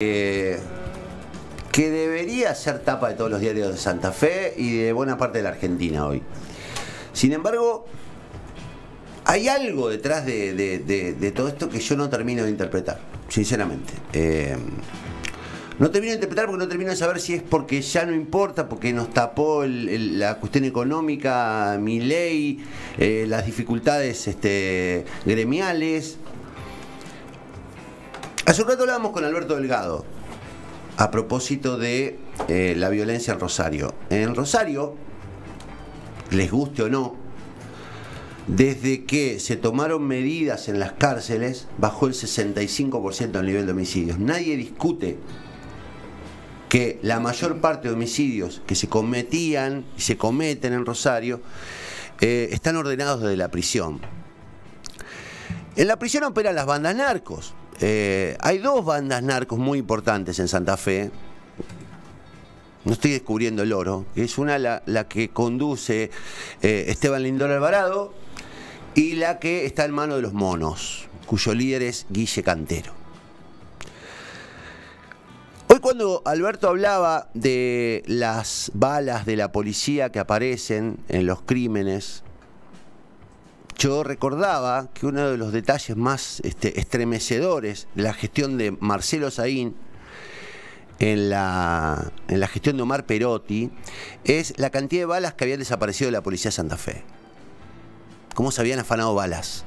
Eh, que debería ser tapa de todos los diarios de Santa Fe y de buena parte de la Argentina hoy. Sin embargo, hay algo detrás de, todo esto que yo no termino de interpretar, sinceramente. Eh, no termino de interpretar porque no termino de saber si es porque ya no importa, porque nos tapó la cuestión económica, mi ley, eh, las dificultades este, gremiales. Hace un rato hablábamos con Alberto Delgado a propósito de eh, la violencia en Rosario. En Rosario, les guste o no, desde que se tomaron medidas en las cárceles, bajó el 65% el nivel de homicidios. Nadie discute que la mayor parte de homicidios que se cometían y se cometen en Rosario eh, están ordenados desde la prisión. En la prisión operan las bandas narcos. Eh, hay dos bandas narcos muy importantes en Santa Fe. No estoy descubriendo el oro. Es una la, que conduce eh, Esteban Lindón Alvarado y la que está en mano de los monos, cuyo líder es Guille Cantero. Hoy cuando Alberto hablaba de las balas de la policía que aparecen en los crímenes, yo recordaba que uno de los detalles más este, estremecedores de la gestión de Marcelo Saín en la, gestión de Omar Perotti es la cantidad de balas que habían desaparecido de la policía de Santa Fe. Cómo se habían afanado balas.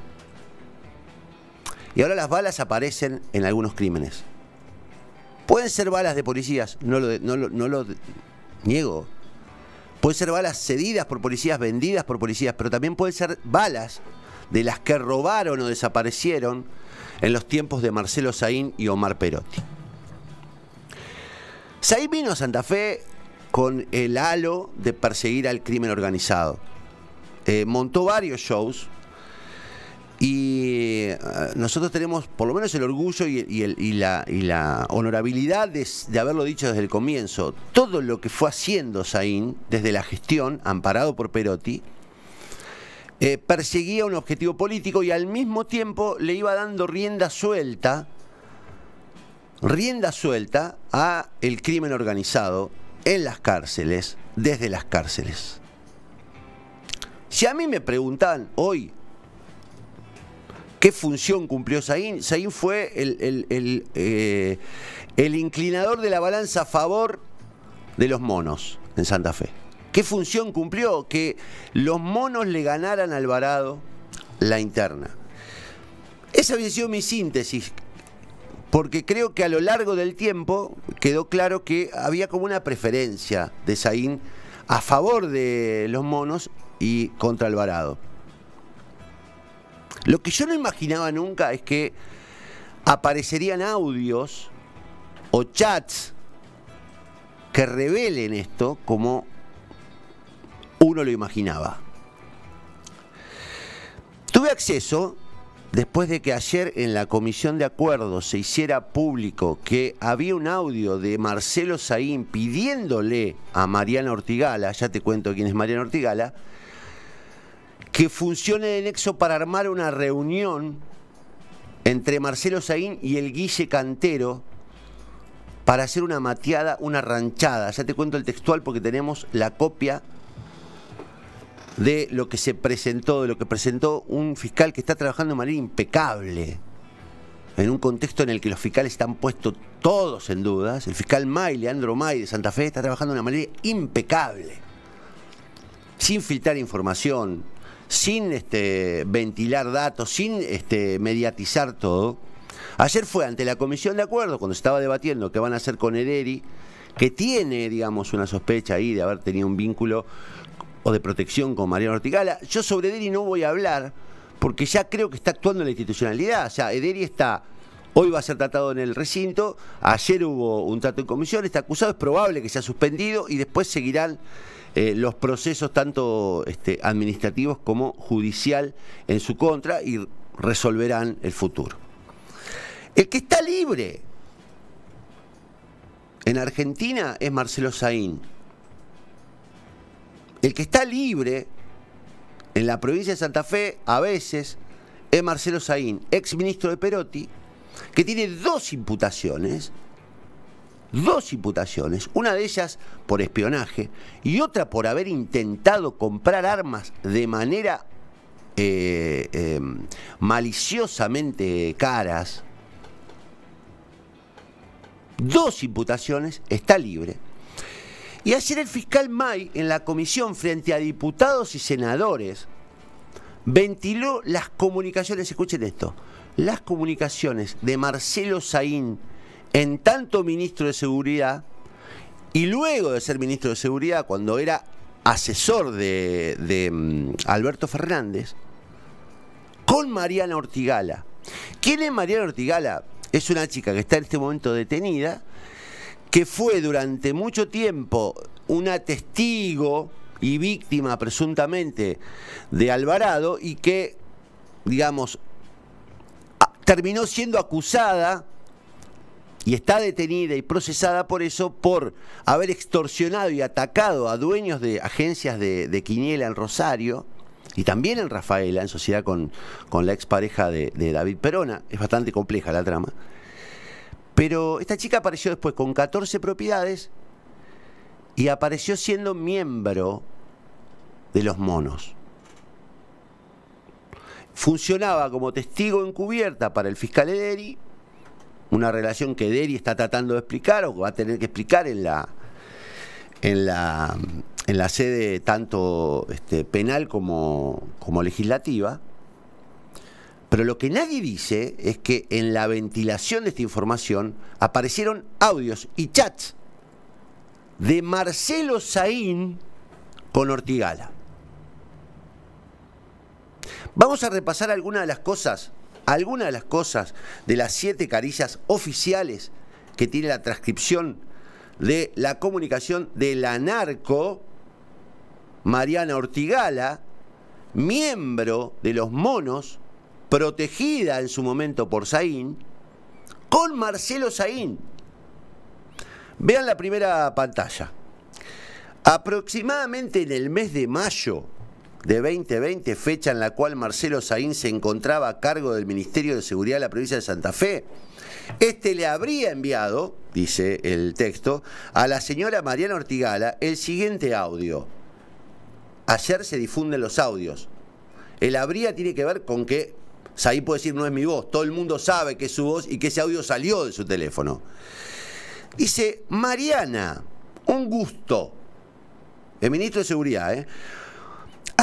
Y ahora las balas aparecen en algunos crímenes. Pueden ser balas de policías, no lo niego. Puede ser balas cedidas por policías, vendidas por policías, pero también pueden ser balas de las que robaron o desaparecieron en los tiempos de Marcelo Saín y Omar Perotti. Saín vino a Santa Fe con el halo de perseguir al crimen organizado. Eh, montó varios shows y eh, nosotros tenemos por lo menos el orgullo y, la, honorabilidad de, haberlo dicho desde el comienzo. Todo lo que fue haciendo Saín desde la gestión, amparado por Perotti, eh, perseguía un objetivo político y al mismo tiempo le iba dando rienda suelta, rienda suelta a el crimen organizado en las cárceles, desde las cárceles. Si a mí me preguntan hoy ¿Qué función cumplió Saín? Saín fue eh, el, inclinador de la balanza a favor de los monos en Santa Fe. ¿Qué función cumplió? Que los monos le ganaran al Alvarado la interna. Esa había sido mi síntesis, porque creo que a lo largo del tiempo quedó claro que había como una preferencia de Saín a favor de los monos y contra Alvarado. Lo que yo no imaginaba nunca es que aparecerían audios o chats que revelen esto como uno lo imaginaba. Tuve acceso, después de que ayer en la comisión de acuerdos se hiciera público que había un audio de Marcelo Saín pidiéndole a Mariana Ortigala, ya te cuento quién es Mariana Ortigala, que funcione de nexo para armar una reunión entre Marcelo Saín y el Guille Cantero para hacer una mateada, una ranchada. Ya te cuento el textual porque tenemos la copia de lo que se presentó, de lo que presentó un fiscal que está trabajando de manera impecable, en un contexto en el que los fiscales están puestos todos en dudas. El fiscal May, Leandro May de Santa Fe, está trabajando de una manera impecable, sin filtrar información, sin este, ventilar datos, sin este, mediatizar todo. Ayer fue ante la comisión de acuerdo, cuando estaba debatiendo qué van a hacer con Ederi, que tiene, digamos, una sospecha ahí de haber tenido un vínculo o de protección con María Ortigala. Yo sobre Ederi no voy a hablar porque ya creo que está actuando la institucionalidad. O sea, Ederi está Hoy va a ser tratado en el recinto. Ayer hubo un trato en comisión. Está acusado, es probable que sea suspendido y después seguirán eh, los procesos tanto este, administrativos como judicial en su contra y resolverán el futuro. El que está libre en Argentina es Marcelo Saín. El que está libre en la provincia de Santa Fe a veces es Marcelo Saín, ex ministro de Perotti, que tiene dos imputaciones, dos imputaciones, una de ellas por espionaje y otra por haber intentado comprar armas de manera eh, em, maliciosamente caras, dos imputaciones, está libre. Y ayer el fiscal May, en la comisión frente a diputados y senadores, ventiló las comunicaciones, escuchen esto, las comunicaciones de Marcelo Saín en tanto ministro de Seguridad y luego de ser ministro de Seguridad, cuando era asesor de, de mm, Alberto Fernández, con Mariana Ortigala. ¿Quién es Mariana Ortigala? Es una chica que está en este momento detenida, que fue durante mucho tiempo una testigo y víctima presuntamente de Alvarado y que, digamos, terminó siendo acusada y está detenida y procesada por eso, por haber extorsionado y atacado a dueños de agencias de, Quiniela en Rosario y también en Rafaela, en sociedad con, la expareja de David Perona. Es bastante compleja la trama. Pero esta chica apareció después con 14 propiedades y apareció siendo miembro de los monos funcionaba como testigo encubierta para el fiscal Ederi, una relación que Ederi está tratando de explicar o va a tener que explicar en la, en la, sede tanto este, penal como, como legislativa. Pero lo que nadie dice es que en la ventilación de esta información aparecieron audios y chats de Marcelo Saín con Ortigala. Vamos a repasar algunas de las cosas, algunas de las cosas de las siete carillas oficiales que tiene la transcripción de la comunicación del anarco narco Mariana Ortigala, miembro de los monos, protegida en su momento por Saín, con Marcelo Saín. Vean la primera pantalla. Aproximadamente en el mes de mayo de 2020, fecha en la cual Marcelo Saín se encontraba a cargo del Ministerio de Seguridad de la provincia de Santa Fe. Este le habría enviado, dice el texto, a la señora Mariana Ortigala el siguiente audio. Ayer se difunden los audios. El habría tiene que ver con que Saín puede decir no es mi voz, todo el mundo sabe que es su voz y que ese audio salió de su teléfono. Dice, Mariana, un gusto. El ministro de Seguridad, ¿eh?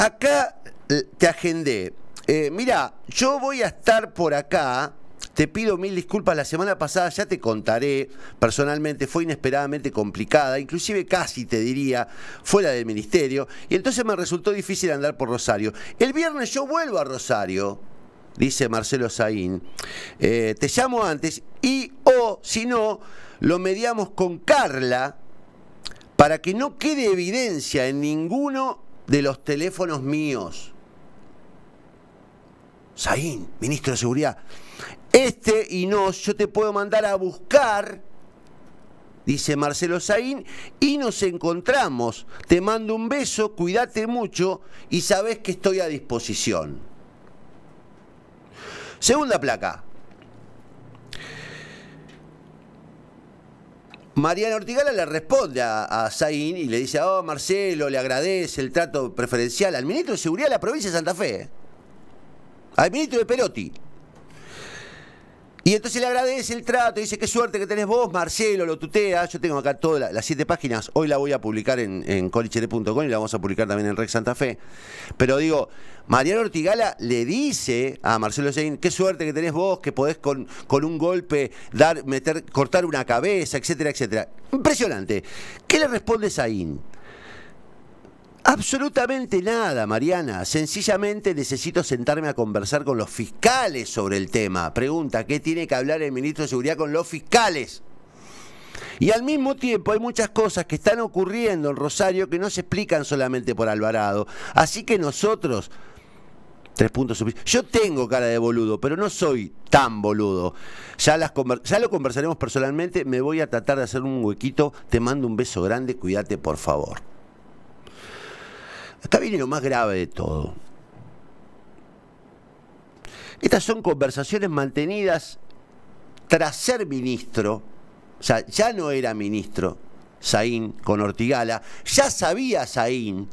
acá eh, te agendé. Eh, mira, yo voy a estar por acá. Te pido mil disculpas, la semana pasada ya te contaré personalmente, fue inesperadamente complicada, inclusive casi te diría, fuera del ministerio, y entonces me resultó difícil andar por Rosario. El viernes yo vuelvo a Rosario, dice Marcelo Saín, eh, te llamo antes y o si no, lo mediamos con Carla para que no quede evidencia en ninguno de los teléfonos míos. Saín, ministro de Seguridad. Este y no, yo te puedo mandar a buscar, dice Marcelo Saín, y nos encontramos. Te mando un beso, cuídate mucho y sabes que estoy a disposición. Segunda placa, Mariana Ortigala le responde a, a y le dice, ah, oh, Marcelo, le agradece el trato preferencial al ministro de Seguridad de la provincia de Santa Fe, al ministro de Perotti. Y entonces le agradece el trato, dice, qué suerte que tenés vos, Marcelo, lo tutea. Yo tengo acá todas las siete páginas, hoy la voy a publicar en, en y la vamos a publicar también en Rex Santa Fe. Pero digo, Mariano Ortigala le dice a Marcelo Sein, qué suerte que tenés vos, que podés con, con un golpe dar, meter, cortar una cabeza, etcétera, etcétera. Impresionante. ¿Qué le responde Sain? Absolutamente nada, Mariana. Sencillamente necesito sentarme a conversar con los fiscales sobre el tema. Pregunta, ¿qué tiene que hablar el ministro de Seguridad con los fiscales? Y al mismo tiempo hay muchas cosas que están ocurriendo en Rosario que no se explican solamente por Alvarado. Así que nosotros, tres puntos Yo tengo cara de boludo, pero no soy tan boludo. Ya, las ya lo conversaremos personalmente, me voy a tratar de hacer un huequito, te mando un beso grande, cuídate por favor. Acá viene lo más grave de todo. Estas son conversaciones mantenidas tras ser ministro, o sea, ya no era ministro Saín con Ortigala, ya sabía Saín,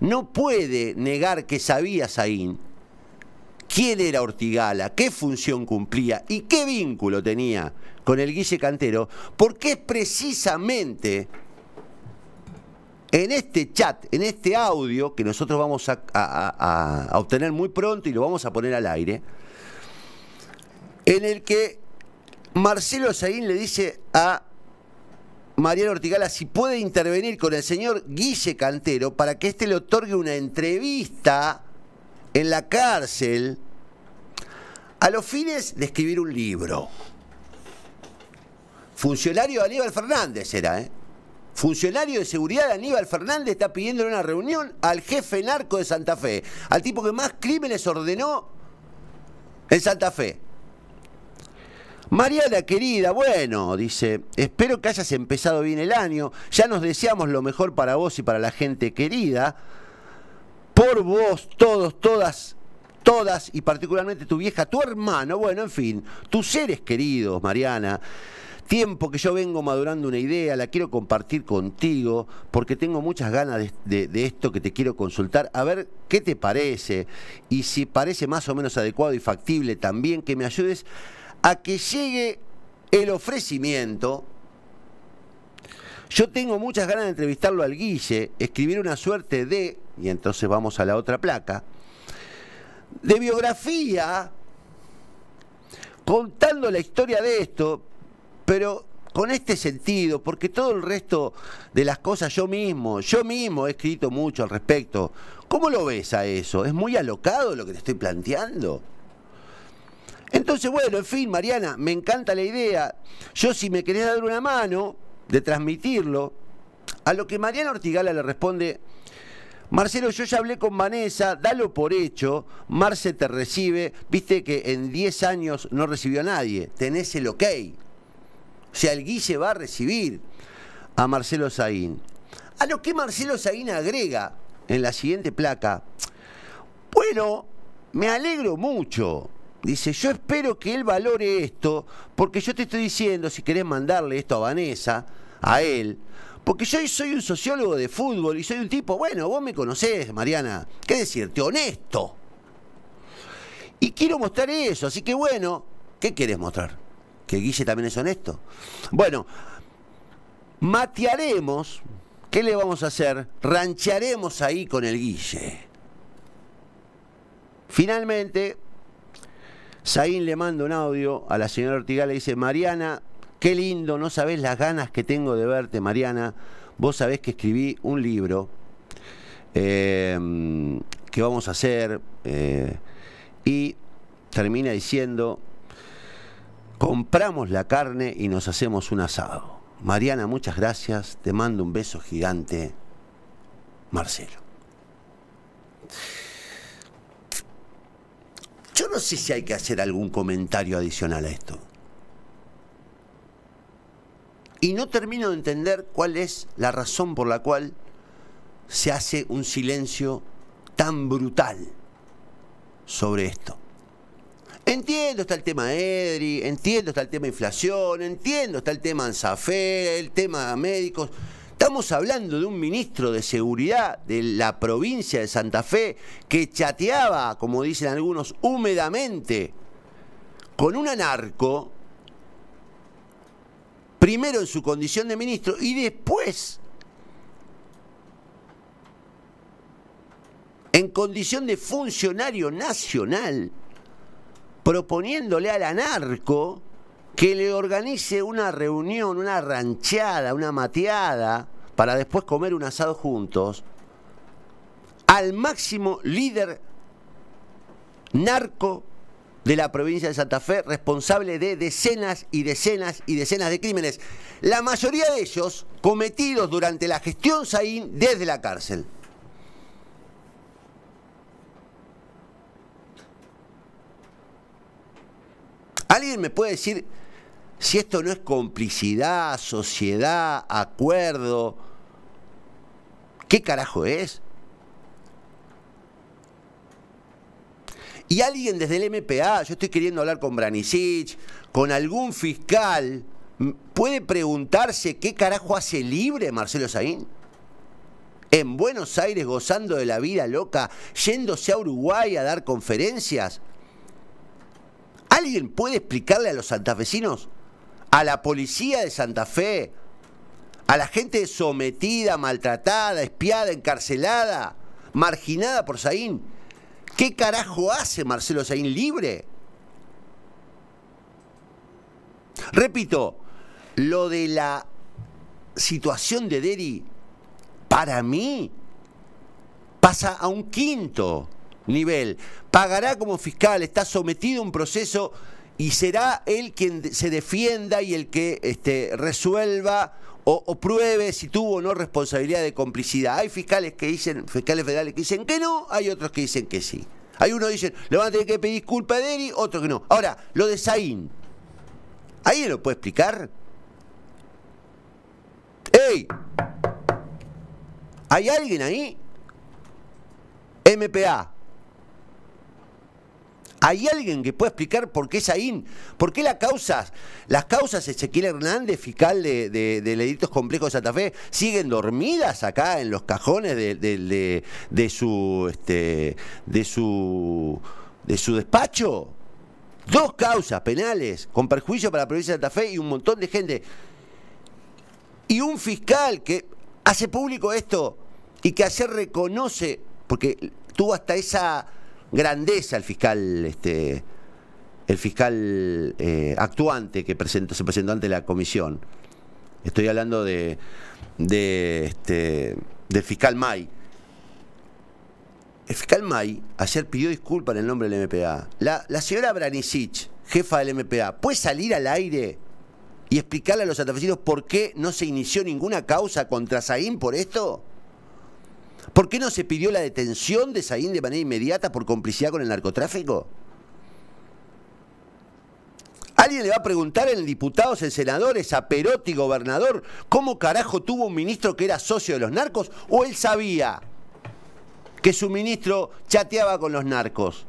no puede negar que sabía Saín quién era Ortigala, qué función cumplía y qué vínculo tenía con el Guille Cantero, porque es precisamente en este chat, en este audio que nosotros vamos a, obtener muy pronto y lo vamos a poner al aire, en el que Marcelo Saín le dice a Mariano Ortigala si puede intervenir con el señor Guille Cantero para que éste le otorgue una entrevista en la cárcel a los fines de escribir un libro. Funcionario Aníbal Fernández era, ¿eh? Funcionario de seguridad Aníbal Fernández está pidiendo una reunión al jefe narco de Santa Fe, al tipo que más crímenes ordenó en Santa Fe. Mariana querida, bueno, dice, espero que hayas empezado bien el año, ya nos deseamos lo mejor para vos y para la gente querida, por vos, todos, todas, todas, y particularmente tu vieja, tu hermano, bueno, en fin, tus seres queridos, Mariana. Tiempo que yo vengo madurando una idea, la quiero compartir contigo, porque tengo muchas ganas de, esto que te quiero consultar, a ver qué te parece y si parece más o menos adecuado y factible también que me ayudes a que llegue el ofrecimiento yo tengo muchas ganas de entrevistarlo al Guille, escribir una suerte de, y entonces vamos a la otra placa, de biografía contando la historia de esto, pero con este sentido, porque todo el resto de las cosas yo mismo, yo mismo he escrito mucho al respecto. ¿Cómo lo ves a eso? ¿Es muy alocado lo que te estoy planteando? Entonces, bueno, en fin, Mariana, me encanta la idea. Yo si me querés dar una mano de transmitirlo, a lo que Mariana Ortigala le responde, Marcelo, yo ya hablé con Vanessa, dalo por hecho, Marce te recibe, viste que en 10 años no recibió a nadie, tenés el ok sea, el Guille va a recibir a Marcelo Saín. A lo que Marcelo Saín agrega en la siguiente placa. Bueno, me alegro mucho. Dice, yo espero que él valore esto, porque yo te estoy diciendo, si querés mandarle esto a Vanessa, a él, porque yo soy un sociólogo de fútbol y soy un tipo, bueno, vos me conocés, Mariana, ¿qué decirte? Honesto. Y quiero mostrar eso, así que bueno, ¿qué querés mostrar? que Guille también es honesto. Bueno, matearemos, ¿qué le vamos a hacer? Rancharemos ahí con el Guille. Finalmente, Saín le manda un audio a la señora Ortiga, le dice, Mariana, qué lindo, no sabés las ganas que tengo de verte, Mariana. Vos sabés que escribí un libro ¿Qué eh, que vamos a hacer eh, y termina diciendo, compramos la carne y nos hacemos un asado. Mariana, muchas gracias. Te mando un beso gigante. Marcelo. Yo no sé si hay que hacer algún comentario adicional a esto. Y no termino de entender cuál es la razón por la cual se hace un silencio tan brutal sobre esto. Entiendo, está el tema Edri, entiendo, está el tema inflación, entiendo, está el tema de Ansafe, el tema médicos. Estamos hablando de un ministro de seguridad de la provincia de Santa Fe que chateaba, como dicen algunos, húmedamente con un anarco, primero en su condición de ministro y después en condición de funcionario nacional proponiéndole al narco que le organice una reunión, una ranchada, una mateada, para después comer un asado juntos, al máximo líder narco de la provincia de Santa Fe, responsable de decenas y decenas y decenas de crímenes, la mayoría de ellos cometidos durante la gestión Saín desde la cárcel. ¿Alguien me puede decir si esto no es complicidad, sociedad, acuerdo? ¿Qué carajo es? Y alguien desde el MPA, yo estoy queriendo hablar con Branicic, con algún fiscal, puede preguntarse qué carajo hace libre Marcelo Saín. En Buenos Aires gozando de la vida loca, yéndose a Uruguay a dar conferencias. ¿Alguien puede explicarle a los santafesinos, a la policía de Santa Fe, a la gente sometida, maltratada, espiada, encarcelada, marginada por Saín, qué carajo hace Marcelo Saín libre? Repito, lo de la situación de Deri, para mí, pasa a un quinto nivel. Pagará como fiscal, está sometido a un proceso y será él quien se defienda y el que este, resuelva o, pruebe si tuvo o no responsabilidad de complicidad. Hay fiscales que dicen, fiscales federales que dicen que no, hay otros que dicen que sí. Hay unos que dicen, le van a tener que pedir disculpa a Deri, otros que no. Ahora, lo de Saín, ¿alguien lo puede explicar? ¡Ey! ¿Hay alguien ahí? MPA. ¿Hay alguien que pueda explicar por qué in, ¿Por qué las causas, las causas de Ezequiel Hernández, fiscal de, de, delitos complejos de Santa Fe, siguen dormidas acá en los cajones de, su este, de su de su despacho? Dos causas penales con perjuicio para la provincia de Santa Fe y un montón de gente. Y un fiscal que hace público esto y que ayer reconoce, porque tuvo hasta esa grandeza el fiscal, este, el fiscal eh, actuante que presentó, se presentó ante la comisión. Estoy hablando de, de este, del fiscal May. El fiscal May ayer pidió disculpas en el nombre del MPA. La, señora Branicic, jefa del MPA, ¿puede salir al aire y explicarle a los santafesinos por qué no se inició ninguna causa contra Saín por esto? ¿Por qué no se pidió la detención de Saín de manera inmediata por complicidad con el narcotráfico? ¿Alguien le va a preguntar en diputados, en senadores, a Perotti, gobernador, cómo carajo tuvo un ministro que era socio de los narcos? ¿O él sabía que su ministro chateaba con los narcos?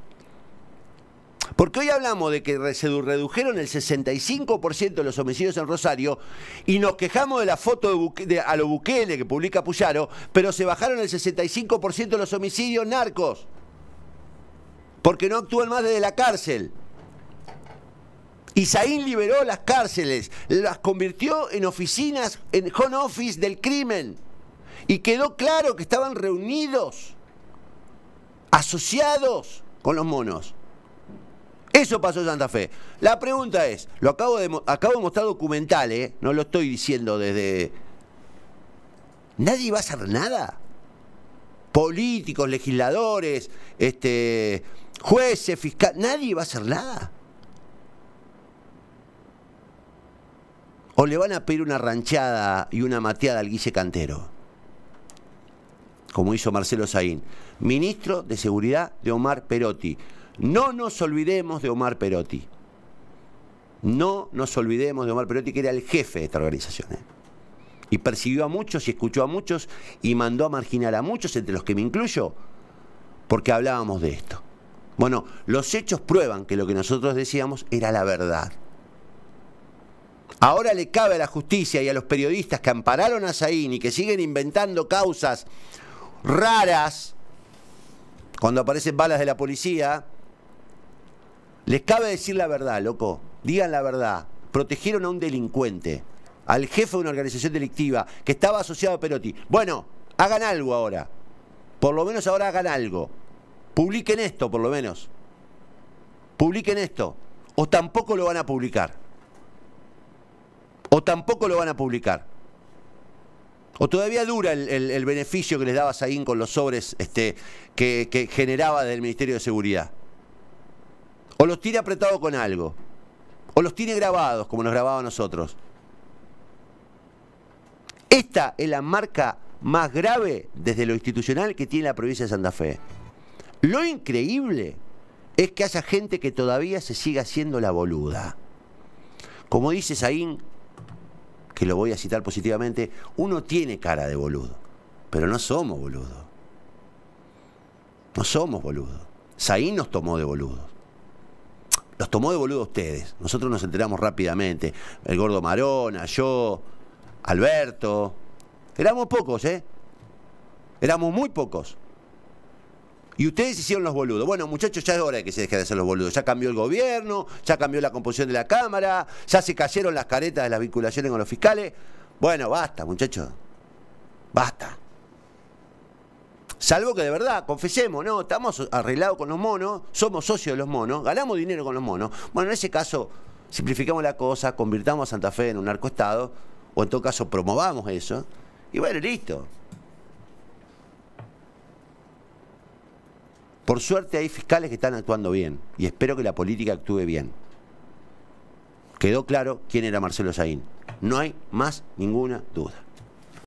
Porque hoy hablamos de que se redujeron el 65% de los homicidios en Rosario y nos quejamos de la foto de, a los Bukele que publica Puyaro, pero se bajaron el 65% de los homicidios narcos. Porque no actúan más desde la cárcel. Isaín liberó las cárceles, las convirtió en oficinas, en home office del crimen. Y quedó claro que estaban reunidos, asociados con los monos. Eso pasó en Santa Fe. La pregunta es, lo acabo de, acabo de mostrar documental, eh, no lo estoy diciendo desde... ¿Nadie va a hacer nada? Políticos, legisladores, este, jueces, fiscales, nadie va a hacer nada. ¿O le van a pedir una ranchada y una mateada al Guille Cantero? Como hizo Marcelo Saín, ministro de Seguridad de Omar Perotti. No nos olvidemos de Omar Perotti. No nos olvidemos de Omar Perotti, que era el jefe de esta organización. ¿eh? Y persiguió a muchos y escuchó a muchos y mandó a marginar a muchos, entre los que me incluyo, porque hablábamos de esto. Bueno, los hechos prueban que lo que nosotros decíamos era la verdad. Ahora le cabe a la justicia y a los periodistas que ampararon a Saín y que siguen inventando causas raras cuando aparecen balas de la policía, les cabe decir la verdad, loco. Digan la verdad. Protegieron a un delincuente, al jefe de una organización delictiva que estaba asociado a Perotti. Bueno, hagan algo ahora. Por lo menos ahora hagan algo. Publiquen esto, por lo menos. Publiquen esto. O tampoco lo van a publicar. O tampoco lo van a publicar. O todavía dura el, beneficio que les daba Saín con los sobres este, que, que generaba del Ministerio de Seguridad. O los tiene apretados con algo. O los tiene grabados, como nos grababa nosotros. Esta es la marca más grave desde lo institucional que tiene la provincia de Santa Fe. Lo increíble es que haya gente que todavía se siga haciendo la boluda. Como dice Saín, que lo voy a citar positivamente, uno tiene cara de boludo, pero no somos boludos. No somos boludos. Saín nos tomó de boludo los tomó de boludo ustedes. Nosotros nos enteramos rápidamente. El gordo Marona, yo, Alberto. Éramos pocos, ¿eh? Éramos muy pocos. Y ustedes hicieron los boludos. Bueno, muchachos, ya es hora de que se dejen de hacer los boludos. Ya cambió el gobierno, ya cambió la composición de la Cámara, ya se cayeron las caretas de las vinculaciones con los fiscales. Bueno, basta, muchachos. Basta. Salvo que de verdad, confesemos, no, estamos arreglados con los monos, somos socios de los monos, ganamos dinero con los monos. Bueno, en ese caso, simplificamos la cosa, convirtamos a Santa Fe en un narcoestado, o en todo caso promovamos eso, y bueno, listo. Por suerte hay fiscales que están actuando bien, y espero que la política actúe bien. Quedó claro quién era Marcelo Saín. No hay más ninguna duda.